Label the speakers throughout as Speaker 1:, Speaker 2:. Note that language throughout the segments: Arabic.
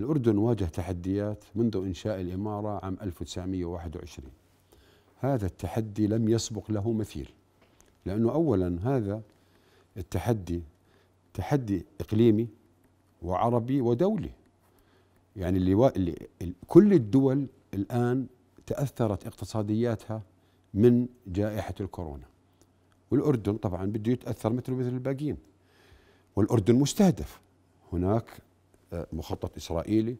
Speaker 1: الأردن واجه تحديات منذ إنشاء الإمارة عام 1921 هذا التحدي لم يسبق له مثيل لأنه أولا هذا التحدي تحدي إقليمي وعربي ودولي يعني اللي, و... اللي كل الدول الآن تأثرت اقتصادياتها من جائحة الكورونا والأردن طبعا بده يتأثر مثل مثل الباقيين والأردن مستهدف هناك مخطط إسرائيلي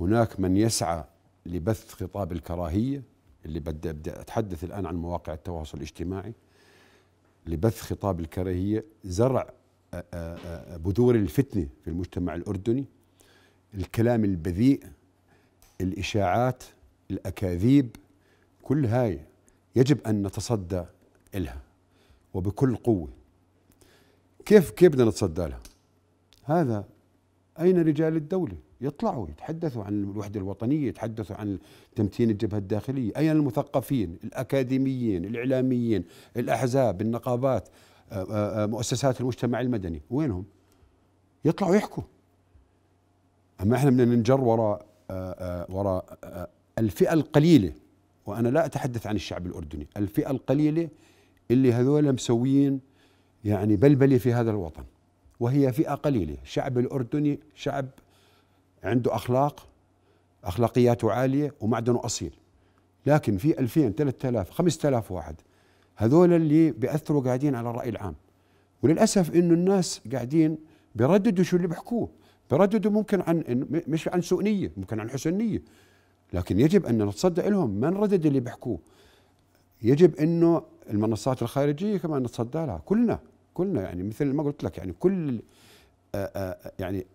Speaker 1: هناك من يسعى لبث خطاب الكراهية اللي بدي أبدأ أتحدث الآن عن مواقع التواصل الاجتماعي لبث خطاب الكراهية زرع آه، آه، آه، بذور الفتنة في المجتمع الأردني الكلام البذيء الإشاعات الأكاذيب كل هاي يجب أن نتصدى لها وبكل قوة كيف كيف بدنا نتصدى لها هذا أين رجال الدولة؟ يطلعوا يتحدثوا عن الوحدة الوطنية يتحدثوا عن تمتين الجبهة الداخلية أين المثقفين الأكاديميين الإعلاميين الأحزاب النقابات آه، آه، آه، مؤسسات المجتمع المدني وينهم يطلعوا يحكوا أما إحنا بدنا ننجر وراء وراء الفئة القليلة وأنا لا أتحدث عن الشعب الأردني الفئة القليلة اللي هذول مسويين يعني بلبلة في هذا الوطن وهي فئة قليلة الشعب الأردني شعب عنده أخلاق أخلاقياته عالية ومعدنه أصيل لكن في 2000 3000 5000 واحد هذول اللي بيأثروا قاعدين على الرأي العام وللأسف إنه الناس قاعدين بيرددوا شو اللي بيحكوه بيرددوا ممكن عن مش عن سوء نية ممكن عن حسن نية لكن يجب أن نتصدى لهم ما نردد اللي بيحكوه يجب أنه المنصات الخارجية كمان نتصدى لها كلنا كلنا يعني مثل ما قلت لك يعني كل آه، آه، يعني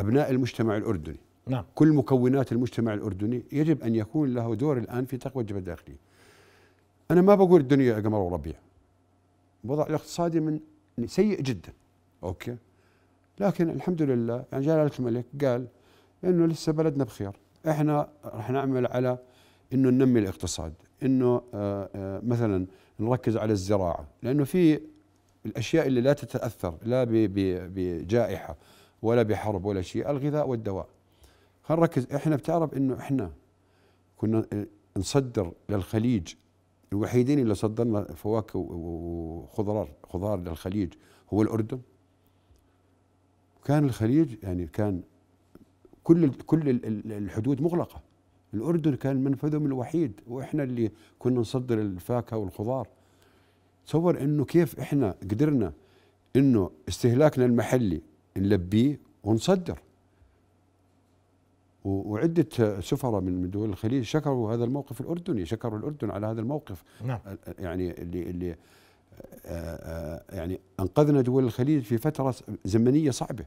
Speaker 1: ابناء المجتمع الاردني نعم. كل مكونات المجتمع الاردني يجب ان يكون له دور الان في تقوى الجبهه الداخليه. انا ما بقول الدنيا قمر وربيع. الوضع الاقتصادي من سيء جدا. اوكي؟ لكن الحمد لله يعني جلاله الملك قال انه لسه بلدنا بخير، احنا راح نعمل على انه ننمي الاقتصاد، انه آه، مثلا نركز على الزراعه، لانه في الأشياء اللي لا تتأثر لا بجائحة ولا بحرب ولا شيء الغذاء والدواء خلينا نركز احنا بتعرف انه احنا كنا نصدر للخليج الوحيدين اللي صدرنا فواكه وخضار خضار للخليج هو الأردن كان الخليج يعني كان كل كل الحدود مغلقه الاردن كان منفذهم الوحيد واحنا اللي كنا نصدر الفاكهه والخضار تصور انه كيف احنا قدرنا انه استهلاكنا المحلي نلبيه ونصدر وعدة سفراء من دول الخليج شكروا هذا الموقف الأردني شكروا الأردن على هذا الموقف نعم. يعني اللي, اللي آه، آه، يعني أنقذنا دول الخليج في فترة زمنية صعبة